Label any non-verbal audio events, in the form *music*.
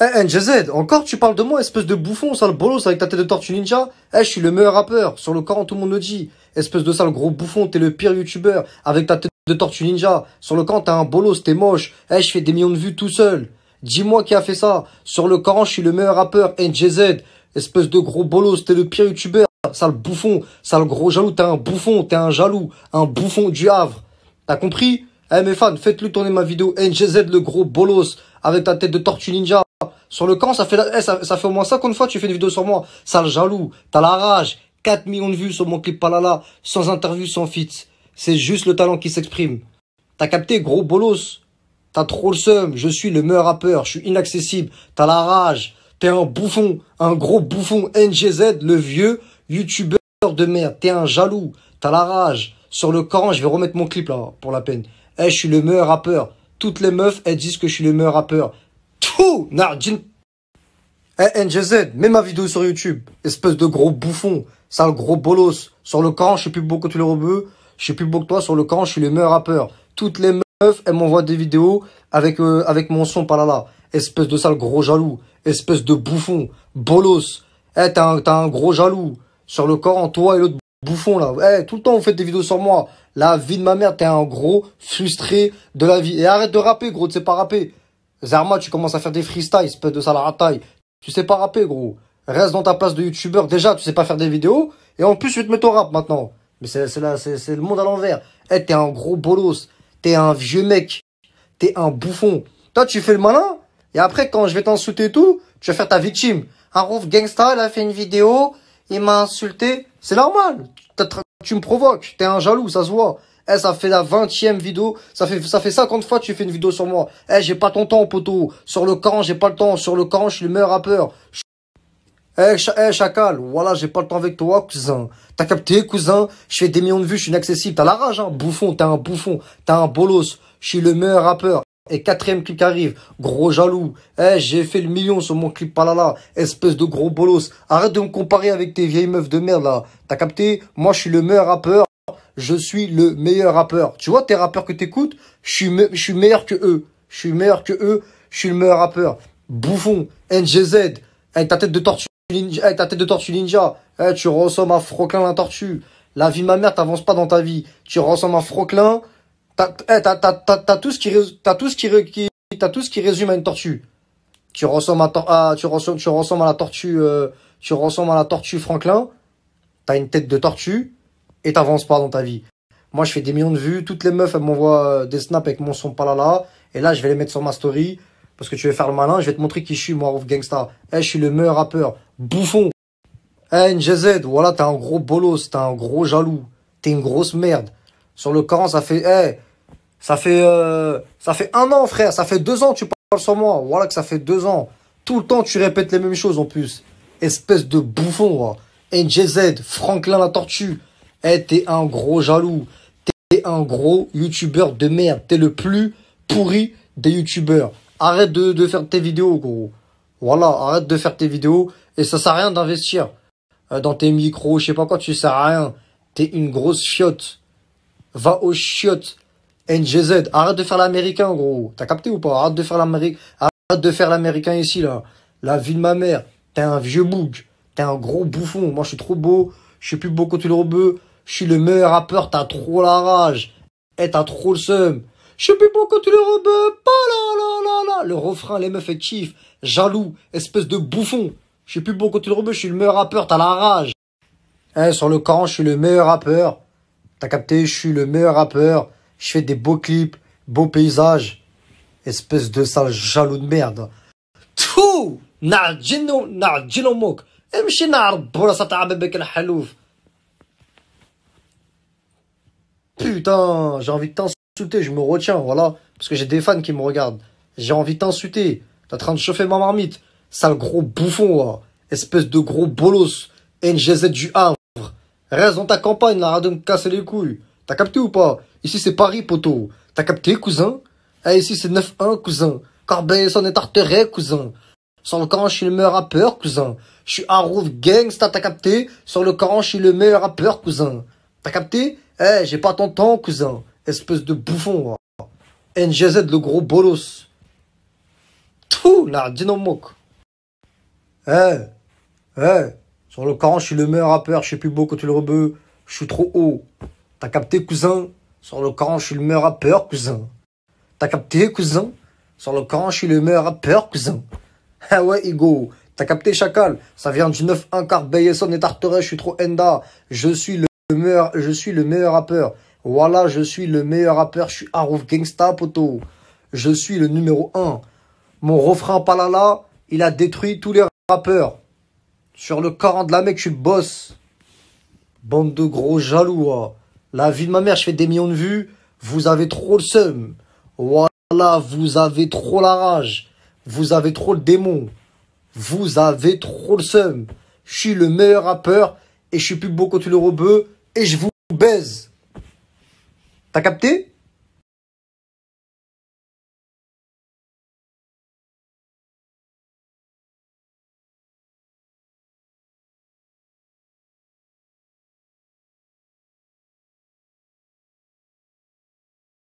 Eh, NGZ, encore tu parles de moi, espèce de bouffon, sale bolos avec ta tête de tortue ninja Eh, je suis le meilleur rappeur, sur le corps tout le monde me dit. Espèce de sale gros bouffon, t'es le pire youtubeur, avec ta tête de tortue ninja. Sur le camp, t'es un bolos, t'es moche. Eh, je fais des millions de vues tout seul. Dis-moi qui a fait ça. Sur le camp, je suis le meilleur rappeur, NGZ. Espèce de gros bolos, t'es le pire youtubeur, sale bouffon, sale gros jaloux, t'es un bouffon, t'es un jaloux, un bouffon du Havre. T'as compris Eh, mes fans, faites-le tourner ma vidéo, NGZ, le gros bolos, avec ta tête de tortue ninja. Sur le camp, ça fait, eh, fait au moins 50 fois que tu fais une vidéo sur moi. Sale jaloux, t'as la rage. 4 millions de vues sur mon clip Palala, sans interview, sans fit. C'est juste le talent qui s'exprime. T'as capté, gros bolos. T'as trop le seum, je suis le meilleur rappeur, je suis inaccessible, t'as la rage, t'es un bouffon, un gros bouffon, NGZ, le vieux youtubeur de merde, t'es un jaloux, t'as la rage. Sur le camp, je vais remettre mon clip là, pour la peine. Eh, je suis le meilleur rappeur. Toutes les meufs, elles disent que je suis le meilleur rappeur. Fou Nardin eh, NGZ, mets ma vidéo sur YouTube. Espèce de gros bouffon. Sale gros bolos. Sur le camp, je suis plus beau que tous les rebeux. Je suis plus beau que toi. Sur le camp, je suis le meilleur rappeur. Toutes les meufs, elles m'envoient des vidéos avec, euh, avec mon son par là. Espèce de sale gros jaloux. Espèce de bouffon. Bolos. Eh, t'as un, gros jaloux. Sur le camp, toi et l'autre bouffon là. Eh, tout le temps, vous faites des vidéos sur moi. La vie de ma mère, t'es un gros frustré de la vie. Et arrête de rapper, gros, tu sais pas rapper. Zarma, tu commences à faire des freestyles, espèce de taille. Tu sais pas rapper, gros. Reste dans ta place de youtubeur. Déjà, tu sais pas faire des vidéos. Et en plus, tu te mets au rap maintenant. Mais c'est, c'est, c'est, le monde à l'envers. Eh, t'es un gros bolos. T'es un vieux mec. T'es un bouffon. Toi, tu fais le malin. Et après, quand je vais t'insulter et tout, tu vas faire ta victime. Un rouf gangsta, il a fait une vidéo. Il m'a insulté. C'est normal. Tu me provoques. T'es un jaloux, ça se voit. Eh, ça fait la vingtième vidéo. Ça fait, ça fait 50 fois que tu fais une vidéo sur moi. Eh, j'ai pas ton temps, poteau. Sur le camp, j'ai pas le temps. Sur le camp, je suis le meilleur rappeur. Eh, chacal, eh, voilà, j'ai pas le temps avec toi, cousin. T'as capté, cousin Je fais des millions de vues, je suis inaccessible. T'as la rage, hein, bouffon. T'es un bouffon. T'es un bolos. Je suis le meilleur rappeur. Et quatrième clip arrive, gros jaloux. Eh, j'ai fait le million sur mon clip palala, espèce de gros bolos. Arrête de me comparer avec tes vieilles meufs de merde là. T'as capté Moi, je suis le meilleur rappeur je suis le meilleur rappeur. Tu vois, tes rappeurs que t'écoutes, je suis, je suis meilleur que eux. Je suis meilleur que eux, je suis le meilleur rappeur. Bouffon, NGZ, avec ta tête de tortue ninja, avec ta tête de tortue ninja, eh, tu ressembles à Franklin la tortue. La vie de ma mère, t'avance pas dans ta vie. Tu ressembles à Froklin. t'as tout ce qui, qui, tout ce qui résume à une tortue. Tu ressembles à, ah, tu tu à la tortue, euh, tu ressembles à la tortue Franklin. T'as une tête de tortue et t'avances pas dans ta vie. Moi, je fais des millions de vues. Toutes les meufs, elles m'envoient euh, des snaps avec mon son palala. Et là, je vais les mettre sur ma story. Parce que tu veux faire le malin, je vais te montrer qui je suis, moi, Roof Gangsta. Eh, je suis le meilleur rappeur. Bouffon. Eh, NGZ, voilà, t'es un gros bolos. T'es un gros jaloux. T'es une grosse merde. Sur le Coran, ça fait, eh, ça fait, euh, ça fait un an, frère. Ça fait deux ans que tu parles sur moi. Voilà que ça fait deux ans. Tout le temps, tu répètes les mêmes choses, en plus. Espèce de bouffon, moi. NGZ, Franklin la tortue. Eh, t'es un gros jaloux. T'es un gros youtubeur de merde. T'es le plus pourri des youtubeurs. Arrête de, faire tes vidéos, gros. Voilà, arrête de faire tes vidéos. Et ça sert à rien d'investir euh, dans tes micros, je sais pas quoi, tu sers à rien. T'es une grosse chiotte. Va aux chiottes. NGZ, arrête de faire l'américain, gros. T'as capté ou pas Arrête de faire l'américain. Arrête de faire l'américain ici, là. La vie de ma mère. T'es un vieux bouc. T'es un gros bouffon. Moi, je suis trop beau. Je suis plus beau que tout le robeux je suis le meilleur rappeur, t'as trop la rage. Et eh, t'as trop le seum. Je sais plus pourquoi tu le là là là là le refrain, les meufs, et Jaloux, espèce de bouffon. Je sais plus pourquoi tu le rebeux, je suis le meilleur rappeur, t'as la rage. Eh, sur le camp, je suis le meilleur rappeur. T'as capté, je suis le meilleur rappeur. Je fais des beaux clips, beaux paysages. Espèce de sale jaloux de merde. Tfou! Je na la halouf. Putain, j'ai envie de t'insulter, je me retiens, voilà. Parce que j'ai des fans qui me regardent. J'ai envie de t'insulter. T'es en train de chauffer ma marmite. Sale gros bouffon, Espèce de gros bolos. NGZ du Havre. Reste dans ta campagne, là, arrête casser les couilles. T'as capté ou pas Ici, c'est Paris, poteau. T'as capté, cousin Eh, ici, c'est 9-1, cousin. Corbeil, son est arteré, cousin. Sur le camp, je suis le meilleur rappeur, cousin. Je suis un roof gangsta, t'as capté Sur le camp, je suis le meilleur rappeur, cousin. T'as capté eh, j'ai pas ton temps, cousin. Espèce de bouffon. NGZ, hein. le gros bolos. Tout, là, Eh, eh, sur le camp je suis le meilleur rappeur, je suis plus beau que tu le rebeu. Je suis trop haut. T'as capté, cousin Sur le camp je suis le meilleur rappeur, cousin. T'as capté, cousin Sur le camp je suis le meilleur peur, cousin. *laughs* Ah ouais, Igo, t'as capté, chacal Ça vient du 9-1 car son et Tarteret, je suis trop enda. Je suis le je suis le meilleur rappeur. Voilà, je suis le meilleur rappeur. Je suis Harouf Gangsta, poto. Je suis le numéro 1. Mon refrain Palala, il a détruit tous les rappeurs. Sur le Coran de la mec je suis le boss. Bande de gros jaloux. Ah. La vie de ma mère, je fais des millions de vues. Vous avez trop le seum. Voilà, vous avez trop la rage. Vous avez trop le démon. Vous avez trop le seum. Je suis le meilleur rappeur et je suis plus beau que tu le rebeux et je vous baise. T'as capté